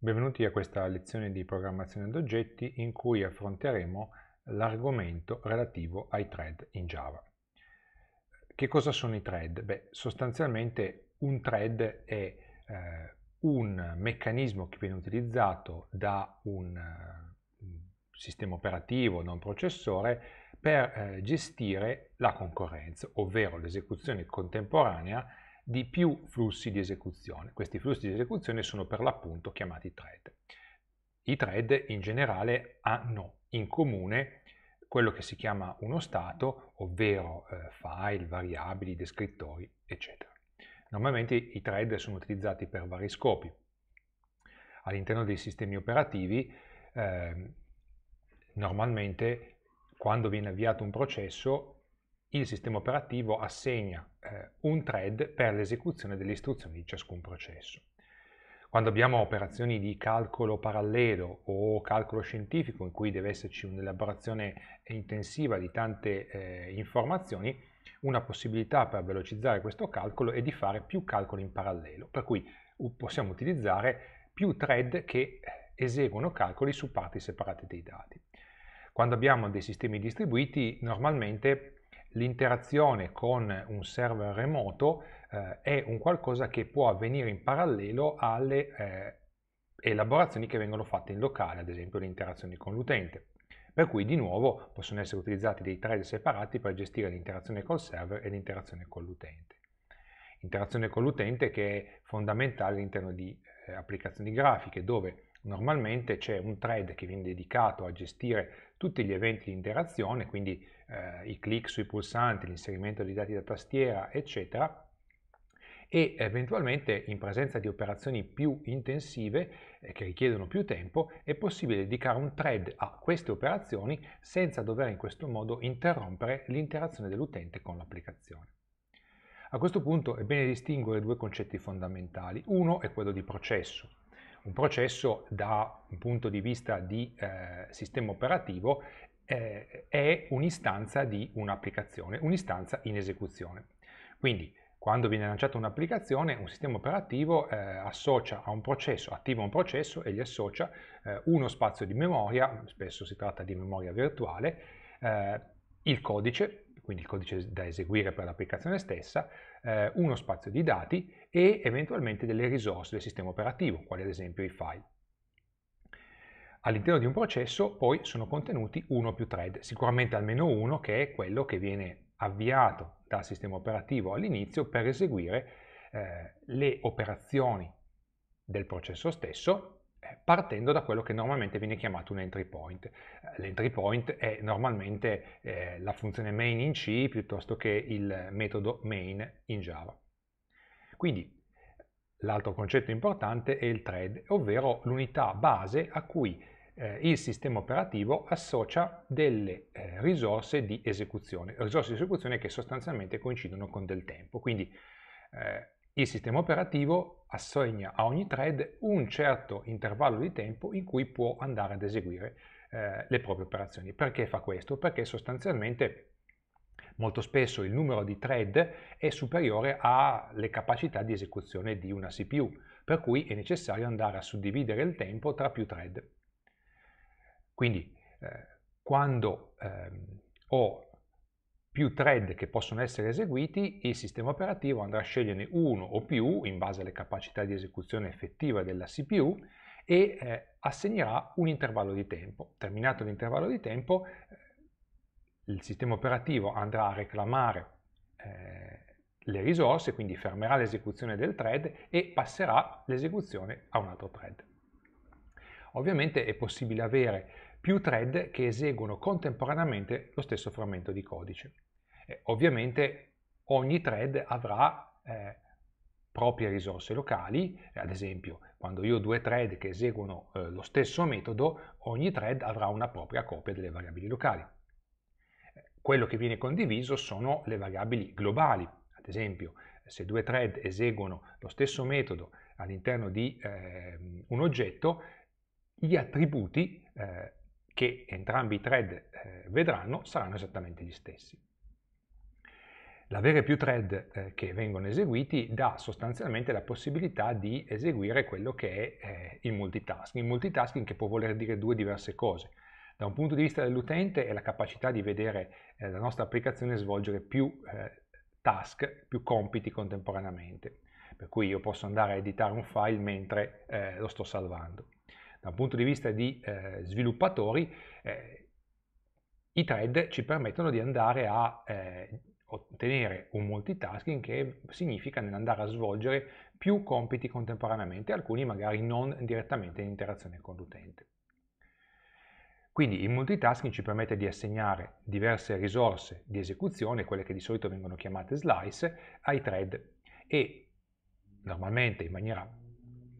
Benvenuti a questa lezione di programmazione ad oggetti in cui affronteremo l'argomento relativo ai thread in Java. Che cosa sono i thread? Beh, sostanzialmente un thread è eh, un meccanismo che viene utilizzato da un, eh, sistema operativo, da un processore, per eh, gestire la concorrenza, ovvero l'esecuzione contemporanea di più flussi di esecuzione. Questi flussi di esecuzione sono per l'appunto chiamati thread. I thread in generale hanno in comune quello che si chiama uno stato, ovvero eh, file, variabili, descrittori, eccetera. Normalmente i thread sono utilizzati per vari scopi. All'interno dei sistemi operativi, eh, normalmente quando viene avviato un processo, il sistema operativo assegna eh, un thread per l'esecuzione delle istruzioni di ciascun processo. Quando abbiamo operazioni di calcolo parallelo o calcolo scientifico in cui deve esserci un'elaborazione intensiva di tante eh, informazioni, una possibilità per velocizzare questo calcolo è di fare più calcoli in parallelo, per cui possiamo utilizzare più thread che eseguono calcoli su parti separate dei dati. Quando abbiamo dei sistemi distribuiti, normalmente l'interazione con un server remoto eh, è un qualcosa che può avvenire in parallelo alle eh, elaborazioni che vengono fatte in locale, ad esempio le interazioni con l'utente. Per cui di nuovo possono essere utilizzati dei thread separati per gestire l'interazione col server e l'interazione con l'utente. Interazione con l'utente che è fondamentale all'interno di eh, applicazioni grafiche dove normalmente c'è un thread che viene dedicato a gestire tutti gli eventi di interazione, quindi eh, i clic sui pulsanti, l'inserimento di dati da tastiera, eccetera, e eventualmente in presenza di operazioni più intensive eh, che richiedono più tempo è possibile dedicare un thread a queste operazioni senza dover in questo modo interrompere l'interazione dell'utente con l'applicazione. A questo punto è bene distinguere due concetti fondamentali. Uno è quello di processo, un processo da un punto di vista di eh, sistema operativo eh, è un'istanza di un'applicazione, un'istanza in esecuzione. Quindi quando viene lanciata un'applicazione, un sistema operativo eh, associa a un processo, attiva un processo e gli associa eh, uno spazio di memoria, spesso si tratta di memoria virtuale, eh, il codice, quindi il codice da eseguire per l'applicazione stessa, eh, uno spazio di dati e eventualmente delle risorse del sistema operativo, quali ad esempio i file. All'interno di un processo poi sono contenuti uno più thread, sicuramente almeno uno che è quello che viene avviato dal sistema operativo all'inizio per eseguire eh, le operazioni del processo stesso eh, partendo da quello che normalmente viene chiamato un entry point. Eh, l'entry point è normalmente eh, la funzione main in C piuttosto che il metodo main in Java. Quindi l'altro concetto importante è il thread, ovvero l'unità base a cui eh, il sistema operativo associa delle eh, risorse di esecuzione, risorse di esecuzione che sostanzialmente coincidono con del tempo. Quindi eh, il sistema operativo assegna a ogni thread un certo intervallo di tempo in cui può andare ad eseguire eh, le proprie operazioni. Perché fa questo? Perché sostanzialmente Molto spesso il numero di thread è superiore alle capacità di esecuzione di una CPU, per cui è necessario andare a suddividere il tempo tra più thread. Quindi eh, quando eh, ho più thread che possono essere eseguiti, il sistema operativo andrà a sceglierne uno o più in base alle capacità di esecuzione effettiva della CPU e eh, assegnerà un intervallo di tempo. Terminato l'intervallo di tempo, il sistema operativo andrà a reclamare eh, le risorse, quindi fermerà l'esecuzione del thread e passerà l'esecuzione a un altro thread. Ovviamente è possibile avere più thread che eseguono contemporaneamente lo stesso frammento di codice. Eh, ovviamente ogni thread avrà eh, proprie risorse locali, eh, ad esempio quando io ho due thread che eseguono eh, lo stesso metodo, ogni thread avrà una propria copia delle variabili locali. Quello che viene condiviso sono le variabili globali, ad esempio se due thread eseguono lo stesso metodo all'interno di eh, un oggetto, gli attributi eh, che entrambi i thread eh, vedranno saranno esattamente gli stessi. L'avere più thread eh, che vengono eseguiti dà sostanzialmente la possibilità di eseguire quello che è eh, il multitasking, il multitasking che può voler dire due diverse cose da un punto di vista dell'utente è la capacità di vedere eh, la nostra applicazione svolgere più eh, task, più compiti contemporaneamente. Per cui io posso andare a editare un file mentre eh, lo sto salvando. Da un punto di vista di eh, sviluppatori, eh, i thread ci permettono di andare a eh, ottenere un multitasking che significa nell'andare a svolgere più compiti contemporaneamente, alcuni magari non direttamente in interazione con l'utente. Quindi il multitasking ci permette di assegnare diverse risorse di esecuzione, quelle che di solito vengono chiamate slice, ai thread e normalmente in maniera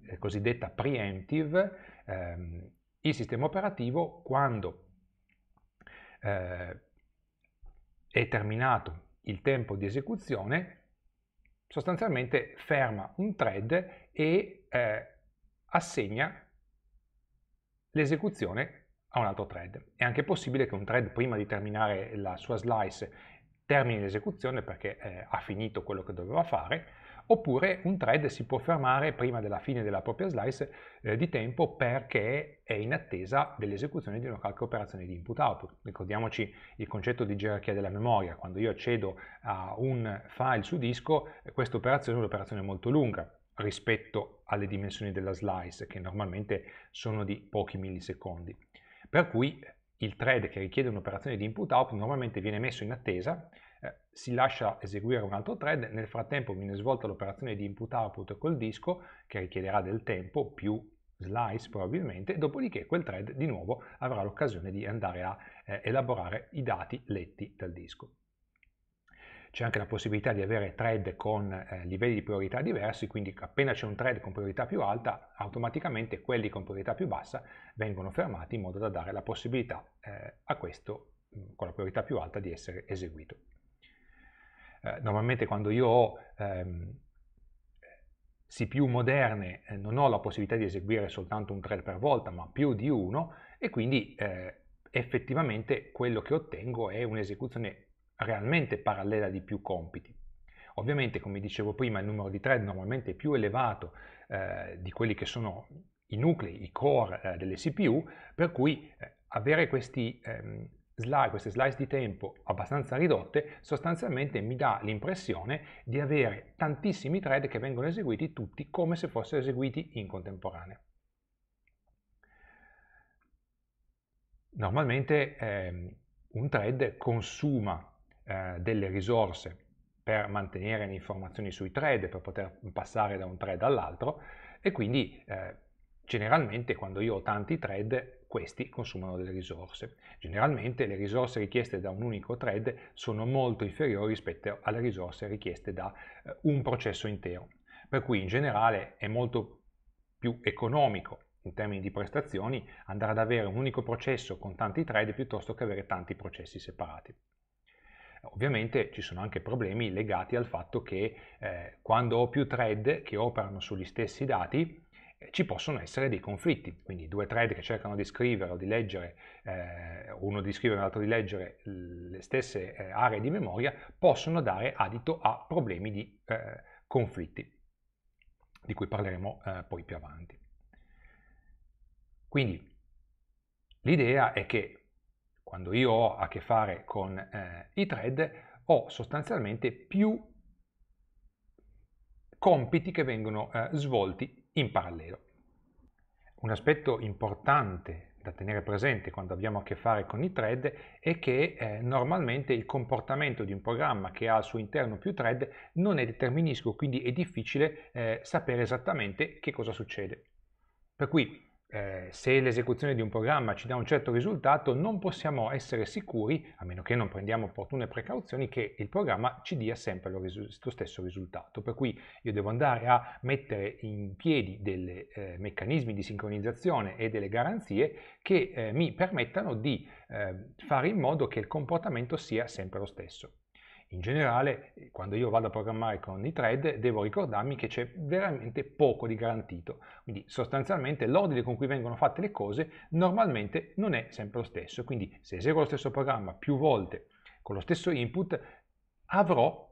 eh, cosiddetta preemptive ehm, il sistema operativo quando eh, è terminato il tempo di esecuzione sostanzialmente ferma un thread e eh, assegna l'esecuzione a un altro thread. È anche possibile che un thread prima di terminare la sua slice termini l'esecuzione perché eh, ha finito quello che doveva fare, oppure un thread si può fermare prima della fine della propria slice eh, di tempo perché è in attesa dell'esecuzione di una qualche operazione di input-output. Ricordiamoci il concetto di gerarchia della memoria, quando io accedo a un file su disco, eh, questa operazione è un'operazione molto lunga rispetto alle dimensioni della slice, che normalmente sono di pochi millisecondi. Per cui eh, il thread che richiede un'operazione di input-out normalmente viene messo in attesa, eh, si lascia eseguire un altro thread, nel frattempo viene svolta l'operazione di input-output col disco che richiederà del tempo più slice probabilmente, dopodiché quel thread di nuovo avrà l'occasione di andare a eh, elaborare i dati letti dal disco c'è anche la possibilità di avere thread con eh, livelli di priorità diversi, quindi appena c'è un thread con priorità più alta, automaticamente quelli con priorità più bassa vengono fermati in modo da dare la possibilità eh, a questo mm, con la priorità più alta di essere eseguito. Eh, normalmente quando io ho ehm, CPU moderne eh, non ho la possibilità di eseguire soltanto un thread per volta, ma più di uno, e quindi eh, effettivamente quello che ottengo è un'esecuzione realmente parallela di più compiti. Ovviamente, come dicevo prima, il numero di thread normalmente è più elevato eh, di quelli che sono i nuclei, i core eh, delle CPU, per cui eh, avere questi ehm, slide, queste slice di tempo abbastanza ridotte, sostanzialmente mi dà l'impressione di avere tantissimi thread che vengono eseguiti tutti come se fossero eseguiti in contemporanea. Normalmente ehm, un thread consuma eh, delle risorse per mantenere le informazioni sui trade, per poter passare da un trade all'altro e quindi eh, generalmente quando io ho tanti trade questi consumano delle risorse. Generalmente le risorse richieste da un unico trade sono molto inferiori rispetto alle risorse richieste da eh, un processo intero. Per cui in generale è molto più economico in termini di prestazioni andare ad avere un unico processo con tanti trade piuttosto che avere tanti processi separati. Ovviamente ci sono anche problemi legati al fatto che eh, quando ho più thread che operano sugli stessi dati eh, ci possono essere dei conflitti, quindi due thread che cercano di scrivere o di leggere, eh, uno di scrivere e l'altro di leggere le stesse eh, aree di memoria possono dare adito a problemi di eh, conflitti, di cui parleremo eh, poi più avanti. Quindi l'idea è che quando io ho a che fare con eh, i thread, ho sostanzialmente più compiti che vengono eh, svolti in parallelo. Un aspetto importante da tenere presente quando abbiamo a che fare con i thread è che eh, normalmente il comportamento di un programma che ha al suo interno più thread non è deterministico, quindi è difficile eh, sapere esattamente che cosa succede. Per cui eh, se l'esecuzione di un programma ci dà un certo risultato, non possiamo essere sicuri, a meno che non prendiamo opportune precauzioni, che il programma ci dia sempre lo, lo stesso risultato. Per cui io devo andare a mettere in piedi dei eh, meccanismi di sincronizzazione e delle garanzie che eh, mi permettano di eh, fare in modo che il comportamento sia sempre lo stesso. In generale, eh, quando io vado a programmare con i thread, devo ricordarmi che c'è veramente poco di garantito. Quindi sostanzialmente l'ordine con cui vengono fatte le cose normalmente non è sempre lo stesso. Quindi se eseguo lo stesso programma più volte con lo stesso input, avrò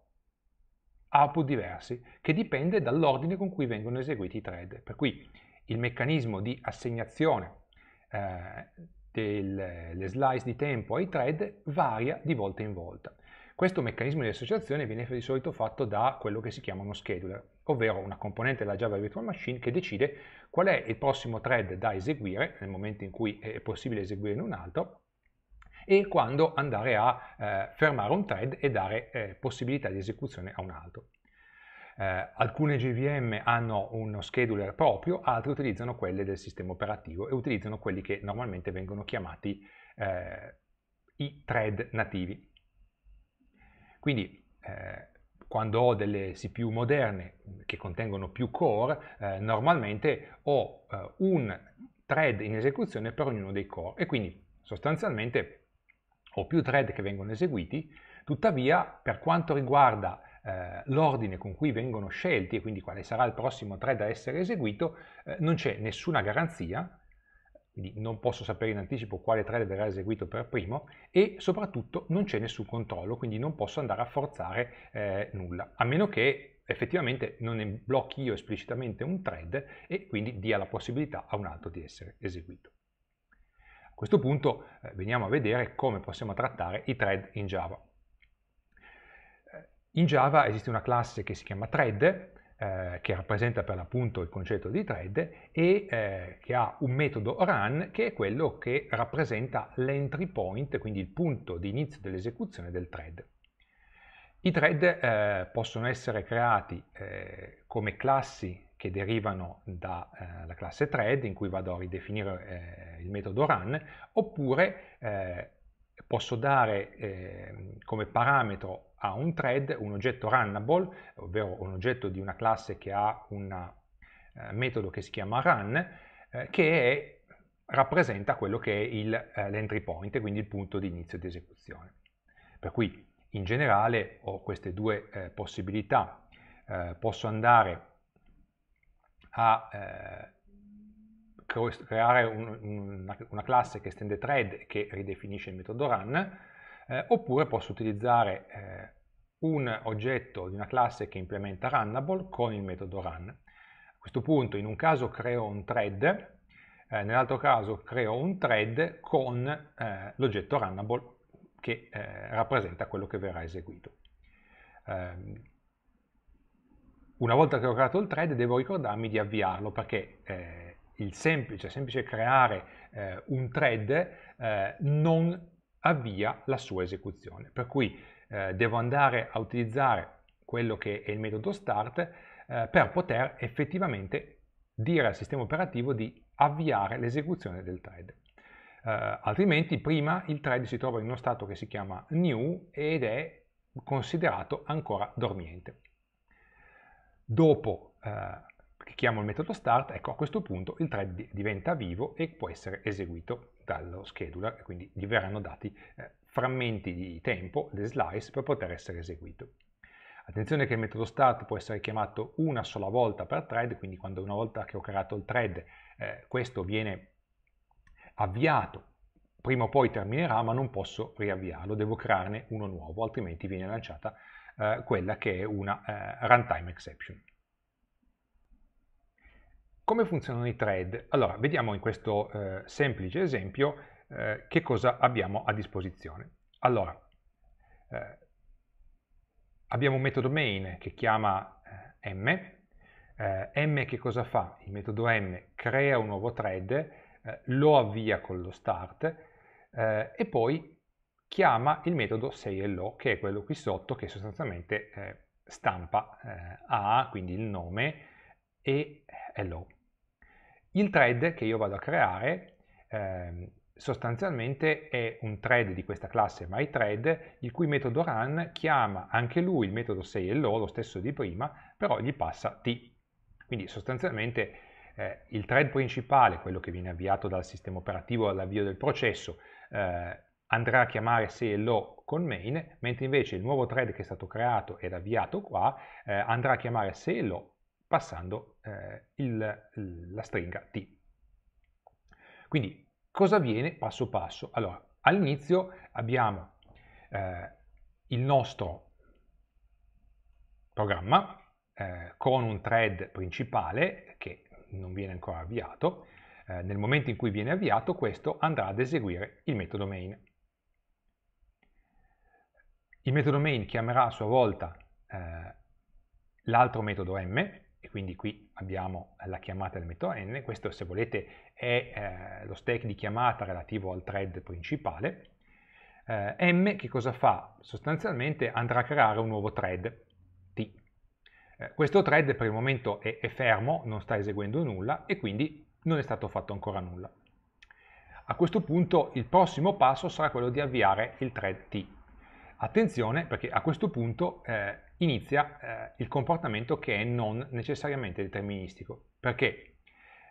output diversi, che dipende dall'ordine con cui vengono eseguiti i thread. Per cui il meccanismo di assegnazione eh, delle slice di tempo ai thread varia di volta in volta. Questo meccanismo di associazione viene di solito fatto da quello che si chiama uno scheduler, ovvero una componente della Java Virtual Machine che decide qual è il prossimo thread da eseguire nel momento in cui è possibile eseguire un altro e quando andare a eh, fermare un thread e dare eh, possibilità di esecuzione a un altro. Eh, alcune JVM hanno uno scheduler proprio, altre utilizzano quelle del sistema operativo e utilizzano quelli che normalmente vengono chiamati eh, i thread nativi. Quindi eh, quando ho delle CPU moderne che contengono più core, eh, normalmente ho eh, un thread in esecuzione per ognuno dei core e quindi sostanzialmente ho più thread che vengono eseguiti, tuttavia per quanto riguarda eh, l'ordine con cui vengono scelti e quindi quale sarà il prossimo thread a essere eseguito, eh, non c'è nessuna garanzia quindi non posso sapere in anticipo quale thread verrà eseguito per primo e soprattutto non c'è nessun controllo, quindi non posso andare a forzare eh, nulla, a meno che effettivamente non ne blocchi io esplicitamente un thread e quindi dia la possibilità a un altro di essere eseguito. A questo punto eh, veniamo a vedere come possiamo trattare i thread in Java. Eh, in Java esiste una classe che si chiama thread eh, che rappresenta per l'appunto il concetto di thread e eh, che ha un metodo run che è quello che rappresenta l'entry point, quindi il punto di inizio dell'esecuzione del thread. I thread eh, possono essere creati eh, come classi che derivano dalla eh, classe thread in cui vado a ridefinire eh, il metodo run oppure posso dare ehm, come parametro a un thread un oggetto runnable, ovvero un oggetto di una classe che ha un eh, metodo che si chiama run, eh, che è, rappresenta quello che è eh, l'entry point, quindi il punto di inizio di esecuzione. Per cui in generale ho queste due possibilità, posso andare a creare un, un, una classe che estende thread che ridefinisce il metodo run, eh, oppure posso utilizzare eh, un oggetto di una classe che implementa runnable con il metodo run. A questo punto in un caso creo un thread, eh, nell'altro caso creo un thread con eh, l'oggetto runnable che eh, rappresenta quello che verrà eseguito. Ehm, una volta che ho creato il thread devo ricordarmi di avviarlo perché eh, il semplice, semplice creare un thread non avvia la sua esecuzione. Per cui eh, devo andare a utilizzare quello che è il metodo start eh, per poter effettivamente dire al sistema operativo di avviare l'esecuzione del thread. Eh, altrimenti prima il thread si trova in uno stato che si chiama new ed è considerato ancora dormiente. Dopo eh, chiamo il metodo start, ecco a questo punto il thread diventa vivo e può essere eseguito dallo scheduler, quindi gli verranno dati eh, frammenti di tempo, le slice, per poter essere eseguito. Attenzione che il metodo start può essere chiamato una sola volta per thread, quindi quando una volta che ho creato il thread eh, questo viene avviato, prima o poi terminerà ma non posso riavviarlo, devo crearne uno nuovo, altrimenti viene lanciata eh, quella che è una eh, runtime exception. Come funzionano i thread? Allora, vediamo in questo eh, semplice esempio eh, che cosa abbiamo a disposizione. Allora, eh, abbiamo un metodo main che chiama eh, m. Eh, m che cosa fa? Il metodo m crea un nuovo thread, eh, lo avvia con lo start e poi chiama il metodo 6LO, che è quello qui sotto, che sostanzialmente stampa A, quindi il nome, e hello. Il thread che io vado a creare eh, sostanzialmente è un thread di questa classe myThread il cui metodo run chiama anche lui il metodo say lo stesso di prima, però gli passa t. Quindi sostanzialmente eh, il thread principale, quello che viene avviato dal sistema operativo all'avvio del processo, eh, andrà a chiamare say con main, mentre invece il nuovo thread che è stato creato ed avviato qua eh, andrà a chiamare say hello passando eh, il, la stringa t. Quindi cosa avviene passo passo? Allora, all'inizio abbiamo eh, il nostro programma eh, con un thread principale che non viene ancora avviato. Eh, nel momento in cui viene avviato questo andrà ad eseguire il metodo main. Il metodo main chiamerà a sua volta eh, l'altro metodo m e quindi qui abbiamo la chiamata del metodo n, questo se volete è eh, lo stack di chiamata relativo al thread principale. Eh, m che cosa fa? Sostanzialmente andrà a creare un nuovo thread, t. Eh, questo thread per il momento è, è fermo, non sta eseguendo nulla e quindi non è stato fatto ancora nulla. A questo punto il prossimo passo sarà quello di avviare il thread t. Attenzione perché a questo punto eh, inizia eh, il comportamento che è non necessariamente deterministico. Perché?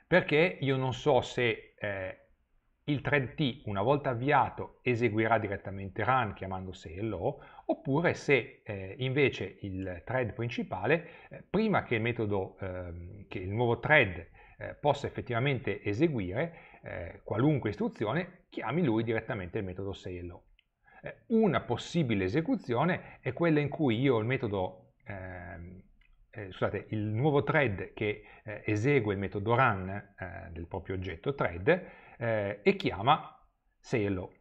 Perché io non so se eh, il thread T una volta avviato eseguirà direttamente run chiamandosi hello oppure se eh, invece il thread principale eh, prima che il, metodo, eh, che il nuovo thread eh, possa effettivamente eseguire eh, qualunque istruzione chiami lui direttamente il metodo say hello. Una possibile esecuzione è quella in cui io ho il metodo, ehm, eh, scusate, il nuovo thread che eh, esegue il metodo run eh, del proprio oggetto thread eh, e chiama say hello.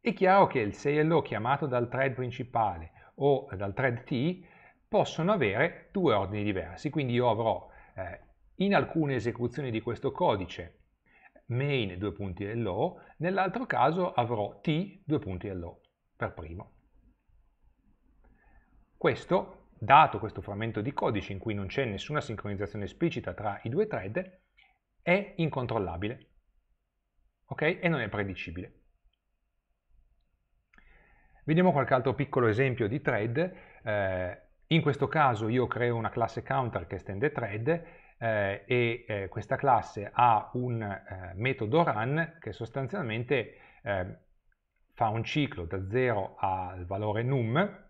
È chiaro che il say hello chiamato dal thread principale o dal thread T possono avere due ordini diversi, quindi io avrò eh, in alcune esecuzioni di questo codice main due punti hello, nell'altro caso avrò t due punti hello per primo. Questo, dato questo frammento di codice in cui non c'è nessuna sincronizzazione esplicita tra i due thread, è incontrollabile, ok? E non è predicibile. Vediamo qualche altro piccolo esempio di thread. Eh, in questo caso io creo una classe counter che estende thread eh, e eh, questa classe ha un eh, metodo run che sostanzialmente ehm, fa un ciclo da 0 al valore num eh,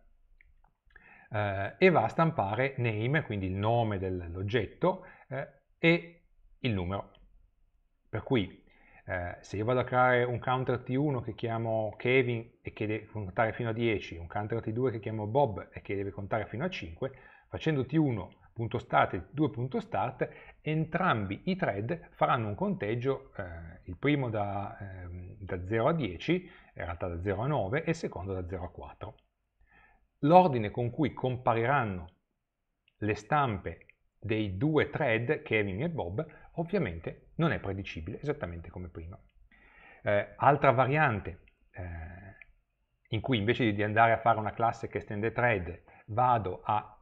e va a stampare name, quindi il nome dell'oggetto eh, e il numero. Per cui eh, se io vado a creare un counter T1 che chiamo Kevin e che deve contare fino a 10, un counter T2 che chiamo Bob e che deve contare fino a 5, facendo T1 punto start e start, entrambi i thread faranno un conteggio, eh, il primo da, eh, da 0 a 10, in realtà da 0 a 9 e il secondo da 0 a 4. L'ordine con cui compariranno le stampe dei due thread, Kevin e Bob, ovviamente non è predicibile, esattamente come prima. Eh, altra variante eh, in cui invece di andare a fare una classe che estende thread vado a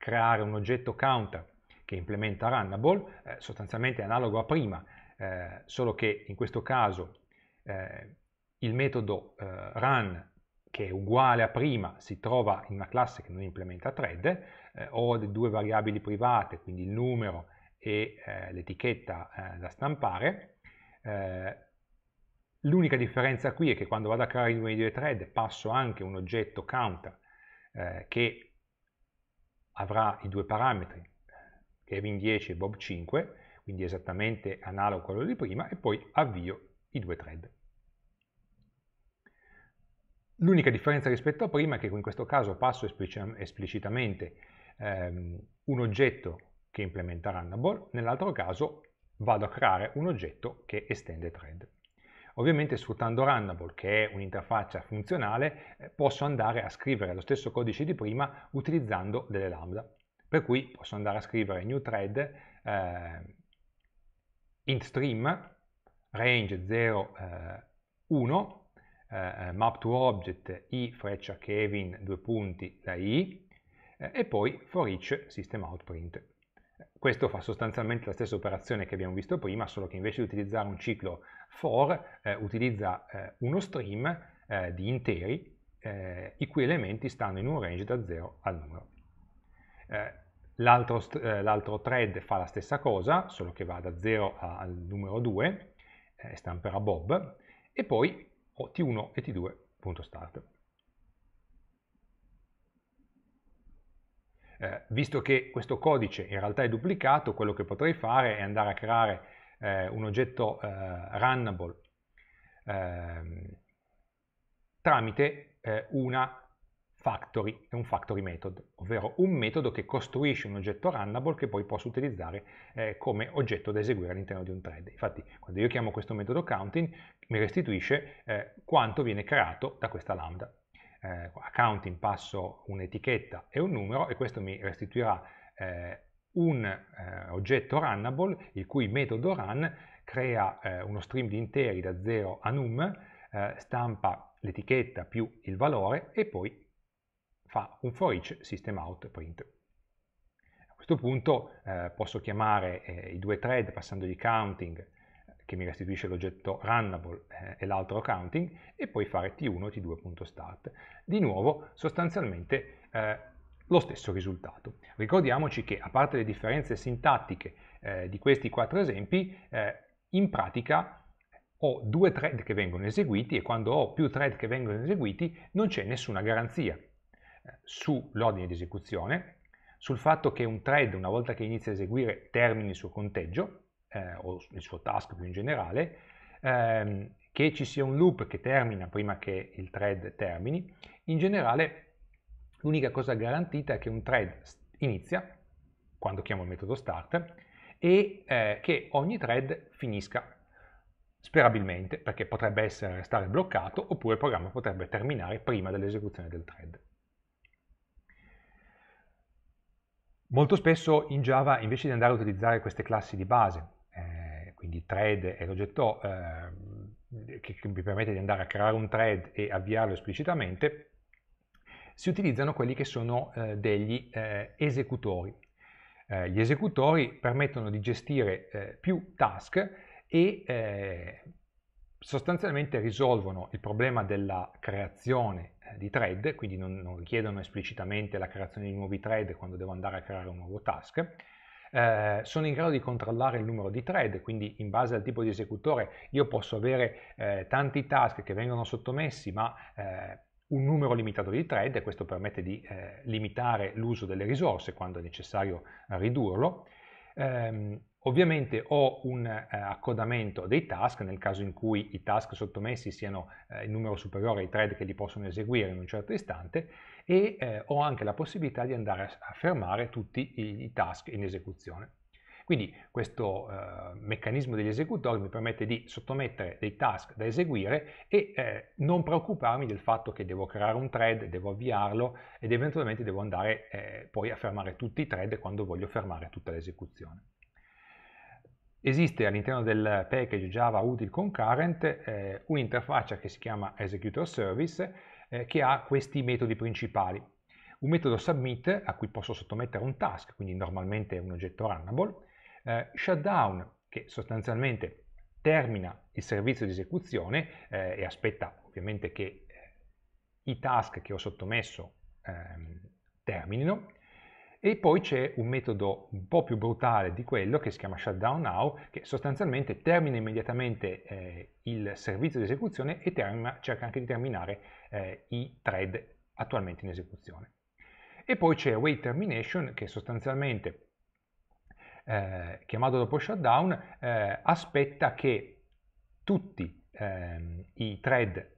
creare un oggetto counter che implementa runnable, eh, sostanzialmente analogo a prima, eh, solo che in questo caso eh, il metodo eh, run che è uguale a prima si trova in una classe che non implementa thread, ho eh, due variabili private, quindi il numero e eh, l'etichetta da stampare. L'unica differenza qui è che quando vado a creare i miei due thread passo anche un oggetto counter che avrà i due parametri, Kevin 10 e Bob 5, quindi esattamente analogo a quello di prima, e poi avvio i due thread. L'unica differenza rispetto a prima è che in questo caso passo esplicitamente ehm, un oggetto che implementa Runnable, nell'altro caso vado a creare un oggetto che estende thread. Ovviamente sfruttando Runnable, che è un'interfaccia funzionale, eh, posso andare a scrivere lo stesso codice di prima utilizzando delle lambda. Per cui posso andare a scrivere new thread eh, int stream range 0 eh, 1 eh, map to object i freccia kevin due punti la i eh, e poi for each system out print. Questo fa sostanzialmente la stessa operazione che abbiamo visto prima, solo che invece di utilizzare un ciclo For eh, utilizza eh, uno stream eh, di interi eh, i cui elementi stanno in un range da 0 al numero. Eh, l'altro, thread fa la stessa cosa, solo che va da 0 al numero 2, stamperà Bob, e poi ho t1 e t2.start. Eh, visto che questo codice in realtà è duplicato, quello che potrei fare è andare a creare eh, un oggetto eh, runnable ehm, tramite eh, una factory un factory method, ovvero un metodo che costruisce un oggetto runnable che poi posso utilizzare eh, come oggetto da eseguire all'interno di un thread. Infatti quando io chiamo questo metodo counting mi restituisce eh, quanto viene creato da questa lambda. Eh, a counting passo un'etichetta e un numero e questo mi restituirà eh, un eh, oggetto runnable il cui metodo run crea eh, uno stream di interi da 0 a num, eh, stampa l'etichetta più il valore e poi fa un for each system out print. A questo punto eh, posso chiamare eh, i due thread passandogli counting eh, che mi restituisce l'oggetto runnable e l'altro counting e poi fare t1 e t2.start. Di nuovo sostanzialmente lo stesso risultato. Ricordiamoci che a parte le differenze sintattiche eh, di questi quattro esempi, eh, in pratica ho due thread che vengono eseguiti e quando ho più thread che vengono eseguiti non c'è nessuna garanzia eh, sull'ordine di esecuzione, sul fatto che un thread una volta che inizia a eseguire termini il suo conteggio eh, o il suo task più in generale, ehm, che ci sia un loop che termina prima che il thread termini, in generale L'unica cosa garantita è che un thread inizia quando chiamo il metodo start e eh, che ogni thread finisca sperabilmente perché potrebbe essere, restare bloccato oppure il programma potrebbe terminare prima dell'esecuzione del thread. Molto spesso in Java invece di andare a utilizzare queste classi di base, eh, quindi thread e l'oggetto eh, che, che mi permette di andare a creare un thread e avviarlo esplicitamente, si utilizzano quelli che sono eh, degli eh, esecutori. Eh, gli esecutori permettono di gestire eh, più task e eh, sostanzialmente risolvono il problema della creazione eh, di thread, quindi non, non, richiedono esplicitamente la creazione di nuovi thread quando devo andare a creare un nuovo task, eh, sono in grado di controllare il numero di thread, quindi in base al tipo di esecutore io posso avere eh, tanti task che vengono sottomessi, ma eh, un numero limitato di thread e questo permette di eh, limitare l'uso delle risorse quando è necessario ridurlo. Ehm, ovviamente ho un eh, accodamento dei task nel caso in cui i task sottomessi siano eh, in numero superiore ai thread che li possono eseguire in un certo istante e eh, ho anche la possibilità di andare a fermare tutti i task in esecuzione. Quindi questo eh, meccanismo degli esecutori mi permette di sottomettere dei task da eseguire e eh, non preoccuparmi del fatto che devo creare un thread, devo avviarlo ed eventualmente devo andare eh, poi a fermare tutti i thread quando voglio fermare tutta l'esecuzione. Esiste all'interno del package Java Util Concurrent eh, un'interfaccia che si chiama Executor Service eh, che ha questi metodi principali. Un metodo submit a cui posso sottomettere un task, quindi normalmente un oggetto runnable, eh, shutdown, che sostanzialmente termina il servizio di esecuzione eh, e aspetta ovviamente che eh, i task che ho sottomesso ehm, terminino. E poi c'è un metodo un po' più brutale di quello che si chiama shutdown now, che sostanzialmente termina immediatamente eh, il servizio di esecuzione e termina, cerca anche di terminare eh, i thread attualmente in esecuzione. E poi c'è wait termination, che sostanzialmente eh, chiamato dopo shutdown eh, aspetta che tutti ehm, i thread eh,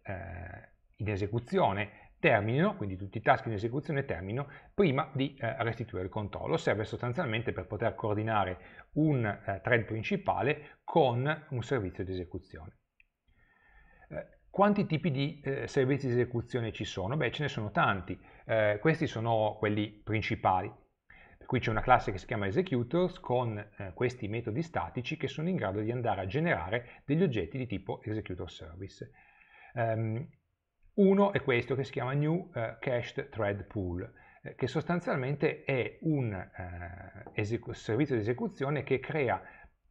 in esecuzione terminino, quindi tutti i task in esecuzione terminino, prima di eh, restituire il controllo. Serve sostanzialmente per poter coordinare un eh, thread principale con un servizio di esecuzione. Eh, quanti tipi di eh, servizi di esecuzione ci sono? Beh, ce ne sono tanti. Eh, questi sono quelli principali. Qui c'è una classe che si chiama executors con eh, questi metodi statici che sono in grado di andare a generare degli oggetti di tipo executor service. Um, uno è questo che si chiama new eh, cached thread pool eh, che sostanzialmente è un eh, servizio di esecuzione che crea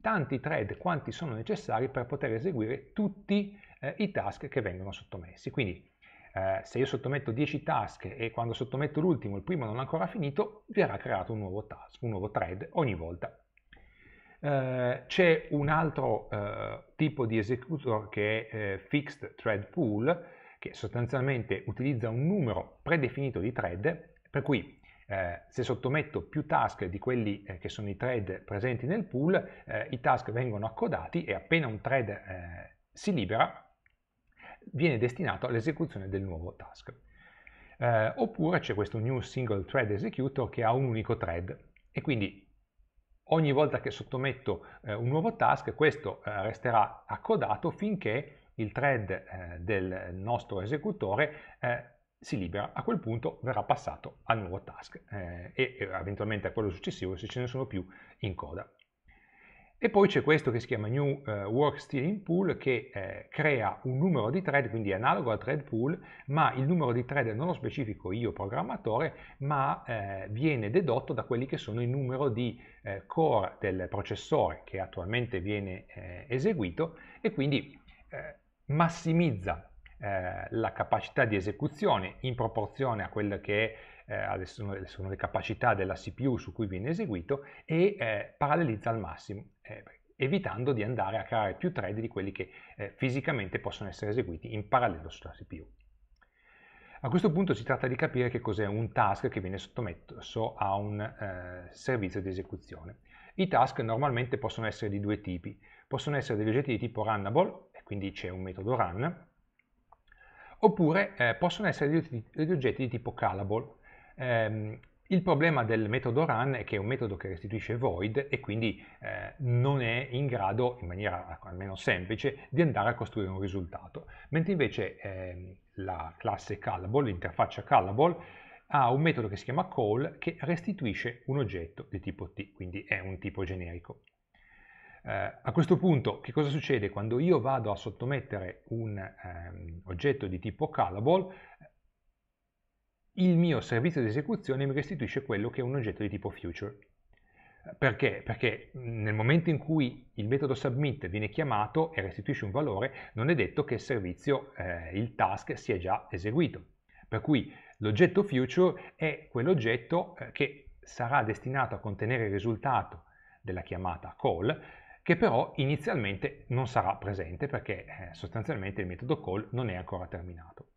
tanti thread quanti sono necessari per poter eseguire tutti eh, i task che vengono sottomessi. Quindi eh, se io sottometto 10 task e quando sottometto l'ultimo il primo non è ancora finito, verrà creato un nuovo task, un nuovo thread ogni volta. Eh, C'è un altro eh, tipo di executor che è eh, Fixed Thread Pool, che sostanzialmente utilizza un numero predefinito di thread, per cui eh, se sottometto più task di quelli eh, che sono i thread presenti nel pool, eh, i task vengono accodati e appena un thread eh, si libera, viene destinato all'esecuzione del nuovo task. Eh, oppure c'è questo new single thread executor che ha un unico thread e quindi ogni volta che sottometto eh, un nuovo task questo eh, resterà accodato finché il thread eh, del nostro esecutore eh, si libera, a quel punto verrà passato al nuovo task eh, e eventualmente a quello successivo se ce ne sono più in coda. E poi c'è questo che si chiama New uh, Work Steering Pool che eh, crea un numero di thread, quindi è analogo al thread pool, ma il numero di thread non lo specifico io programmatore, ma eh, viene dedotto da quelli che sono il numero di eh, core del processore che attualmente viene eh, eseguito e quindi eh, massimizza la capacità di esecuzione in proporzione a quello che è eh, sono, sono, le capacità della CPU su cui viene eseguito e eh, parallelizza al massimo, eh, evitando di andare a creare più thread di quelli che eh, fisicamente possono essere eseguiti in parallelo sulla CPU. A questo punto si tratta di capire che cos'è un task che viene sottomesso a un eh, servizio di esecuzione. I task normalmente possono essere di due tipi, possono essere degli oggetti di tipo runnable, e quindi c'è un metodo run, oppure eh, possono essere degli oggetti, di tipo callable, Ehm, il problema del metodo run è che è un metodo che restituisce void e quindi eh, non è in grado, in maniera almeno semplice, di andare a costruire un risultato. Mentre invece eh, la classe callable, l'interfaccia callable, ha un metodo che si chiama call che restituisce un oggetto di tipo t, quindi è un tipo generico. Eh, a questo punto che cosa succede? Quando io vado a sottomettere un ehm, oggetto di tipo callable, il mio servizio di esecuzione mi restituisce quello che è un oggetto di tipo future. Perché? Perché nel momento in cui il metodo submit viene chiamato e restituisce un valore, non è detto che il servizio, eh, il task, sia già eseguito. Per cui l'oggetto future è quell'oggetto eh, che sarà destinato a contenere il risultato della chiamata call, che però inizialmente non sarà presente perché eh, sostanzialmente il metodo call non è ancora terminato.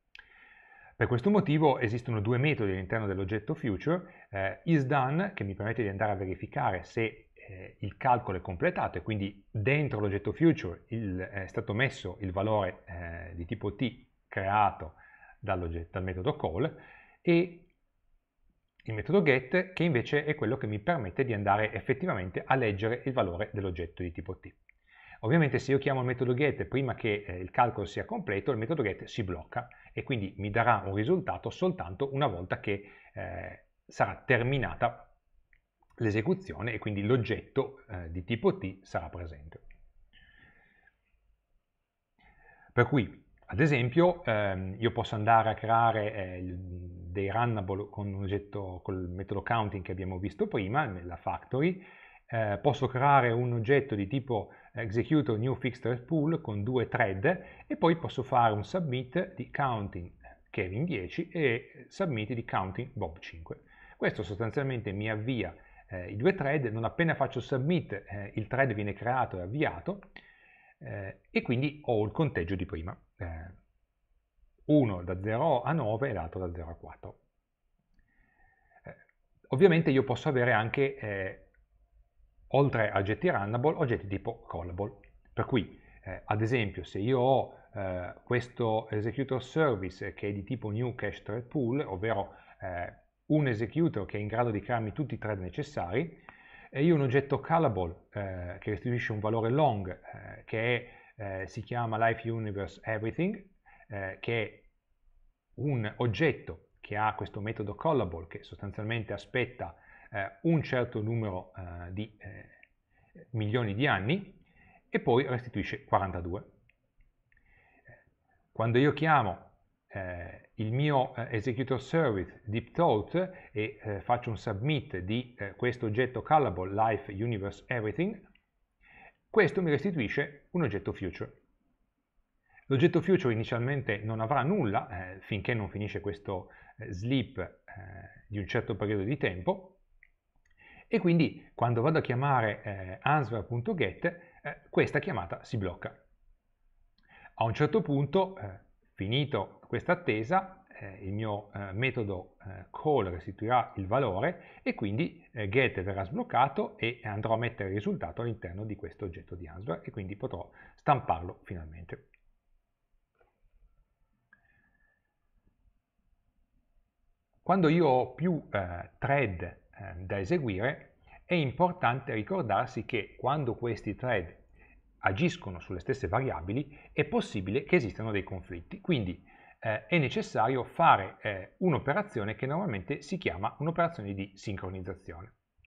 Per questo motivo esistono due metodi all'interno dell'oggetto future, eh, isDone che mi permette di andare a verificare se eh, il calcolo è completato e quindi dentro l'oggetto future il, è stato messo il valore eh, di tipo t creato dal metodo call e il metodo get che invece è quello che mi permette di andare effettivamente a leggere il valore dell'oggetto di tipo t. Ovviamente se io chiamo il metodo get prima che eh, il calcolo sia completo il metodo get si blocca e quindi mi darà un risultato soltanto una volta che eh, sarà terminata l'esecuzione e quindi l'oggetto eh, di tipo T sarà presente. Per cui, ad esempio, ehm, io posso andare a creare eh, dei runnable con, un oggetto, con il metodo counting che abbiamo visto prima, nella factory, eh, posso creare un oggetto di tipo execute new fixed thread pool con due thread e poi posso fare un submit di counting Kevin 10 e submit di counting Bob 5. Questo sostanzialmente mi avvia eh, i due thread, non appena faccio submit eh, il thread viene creato e avviato eh, e quindi ho il conteggio di prima, eh, uno da 0 a 9 e l'altro da 0 a 4. Eh, ovviamente io posso avere anche eh, oltre a oggetti runnable, oggetti tipo callable. Per cui, eh, ad esempio, se io ho eh, questo executor service che è di tipo new cache thread pool, ovvero eh, un executor che è in grado di crearmi tutti i thread necessari, e io un oggetto callable eh, che restituisce un valore long eh, che è, eh, si chiama life universe everything, che è un oggetto che ha questo metodo callable che sostanzialmente aspetta eh, un certo numero eh, di eh, milioni di anni e poi restituisce 42. Quando io chiamo eh, il mio eh, executor service DeepThought e eh, faccio un submit di questo oggetto callable Life Universe Everything, questo mi restituisce un oggetto future. L'oggetto future inizialmente non avrà nulla eh, finché non finisce questo eh, sleep eh, di un certo periodo di tempo e quindi quando vado a chiamare eh, answer.get eh, questa chiamata si blocca. A un certo punto, eh, finito questa attesa, eh, il mio eh, metodo eh, call restituirà il valore e quindi get verrà sbloccato e andrò a mettere il risultato all'interno di questo oggetto di answer e quindi potrò stamparlo finalmente. Quando io ho più thread Ehm, da eseguire, è importante ricordarsi che quando questi thread agiscono sulle stesse variabili è possibile che esistano dei conflitti. Quindi eh, è necessario fare eh, un'operazione che normalmente si chiama un'operazione di sincronizzazione.